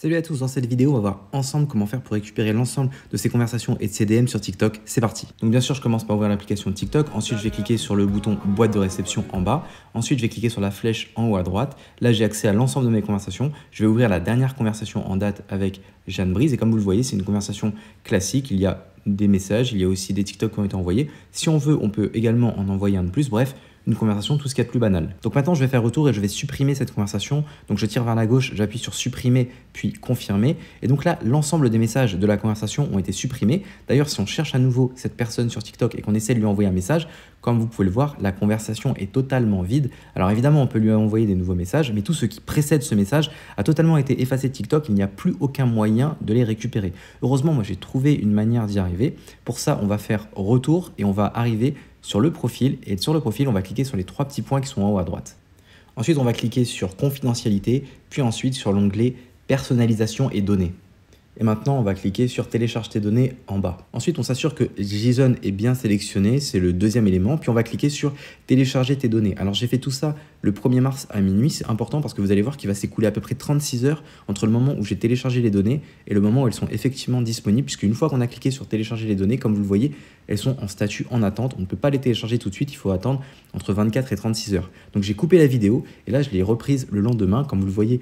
Salut à tous, dans cette vidéo on va voir ensemble comment faire pour récupérer l'ensemble de ces conversations et de ces DM sur TikTok, c'est parti Donc bien sûr je commence par ouvrir l'application TikTok, ensuite je vais cliquer sur le bouton boîte de réception en bas, ensuite je vais cliquer sur la flèche en haut à droite, là j'ai accès à l'ensemble de mes conversations, je vais ouvrir la dernière conversation en date avec Jeanne Brise et comme vous le voyez c'est une conversation classique, il y a des messages, il y a aussi des TikTok qui ont été envoyés, si on veut on peut également en envoyer un de plus, bref une conversation, tout ce qu'il y a de plus banal. Donc maintenant, je vais faire retour et je vais supprimer cette conversation. Donc je tire vers la gauche, j'appuie sur supprimer puis confirmer. Et donc là, l'ensemble des messages de la conversation ont été supprimés. D'ailleurs, si on cherche à nouveau cette personne sur TikTok et qu'on essaie de lui envoyer un message, comme vous pouvez le voir, la conversation est totalement vide. Alors évidemment, on peut lui envoyer des nouveaux messages, mais tout ce qui précède ce message a totalement été effacé de TikTok. Il n'y a plus aucun moyen de les récupérer. Heureusement, moi j'ai trouvé une manière d'y arriver. Pour ça, on va faire retour et on va arriver sur le profil. Et sur le profil, on va cliquer sur les trois petits points qui sont en haut à droite. Ensuite, on va cliquer sur confidentialité, puis ensuite sur l'onglet personnalisation et données. Et maintenant, on va cliquer sur Télécharger tes données en bas. Ensuite, on s'assure que JSON est bien sélectionné, c'est le deuxième élément. Puis on va cliquer sur télécharger tes données. Alors j'ai fait tout ça le 1er mars à minuit, c'est important parce que vous allez voir qu'il va s'écouler à peu près 36 heures entre le moment où j'ai téléchargé les données et le moment où elles sont effectivement disponibles, puisque une fois qu'on a cliqué sur télécharger les données, comme vous le voyez, elles sont en statut en attente. On ne peut pas les télécharger tout de suite, il faut attendre entre 24 et 36 heures. Donc j'ai coupé la vidéo et là je l'ai reprise le lendemain, comme vous le voyez,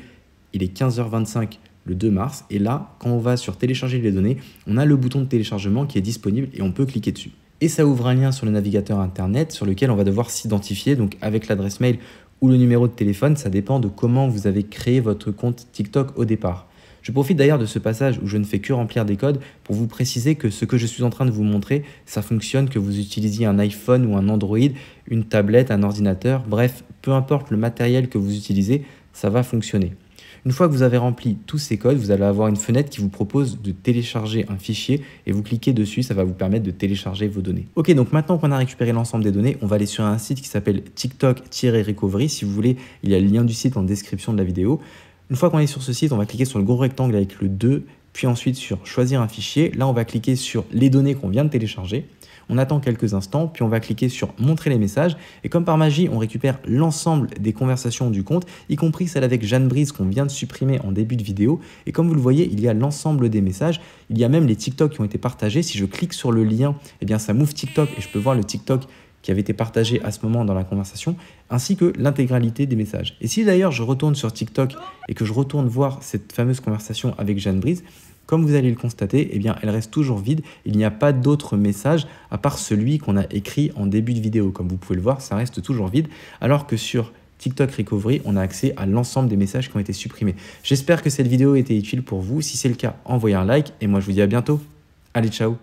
il est 15h25 le 2 mars. Et là, quand on va sur télécharger les données, on a le bouton de téléchargement qui est disponible et on peut cliquer dessus. Et ça ouvre un lien sur le navigateur internet sur lequel on va devoir s'identifier, donc avec l'adresse mail ou le numéro de téléphone, ça dépend de comment vous avez créé votre compte TikTok au départ. Je profite d'ailleurs de ce passage où je ne fais que remplir des codes pour vous préciser que ce que je suis en train de vous montrer, ça fonctionne que vous utilisiez un iPhone ou un Android, une tablette, un ordinateur, bref, peu importe le matériel que vous utilisez, ça va fonctionner. Une fois que vous avez rempli tous ces codes, vous allez avoir une fenêtre qui vous propose de télécharger un fichier et vous cliquez dessus, ça va vous permettre de télécharger vos données. Ok, donc maintenant qu'on a récupéré l'ensemble des données, on va aller sur un site qui s'appelle TikTok-Recovery. Si vous voulez, il y a le lien du site en description de la vidéo. Une fois qu'on est sur ce site, on va cliquer sur le gros rectangle avec le 2 puis ensuite sur choisir un fichier. Là, on va cliquer sur les données qu'on vient de télécharger. On attend quelques instants, puis on va cliquer sur montrer les messages. Et comme par magie, on récupère l'ensemble des conversations du compte, y compris celle avec Jeanne Brise qu'on vient de supprimer en début de vidéo. Et comme vous le voyez, il y a l'ensemble des messages. Il y a même les TikTok qui ont été partagés. Si je clique sur le lien, eh bien ça m'ouvre TikTok et je peux voir le TikTok qui avait été partagé à ce moment dans la conversation, ainsi que l'intégralité des messages. Et si d'ailleurs je retourne sur TikTok et que je retourne voir cette fameuse conversation avec Jeanne Brise, comme vous allez le constater, eh bien, elle reste toujours vide. Il n'y a pas d'autres messages à part celui qu'on a écrit en début de vidéo. Comme vous pouvez le voir, ça reste toujours vide. Alors que sur TikTok Recovery, on a accès à l'ensemble des messages qui ont été supprimés. J'espère que cette vidéo était utile pour vous. Si c'est le cas, envoyez un like et moi je vous dis à bientôt. Allez, ciao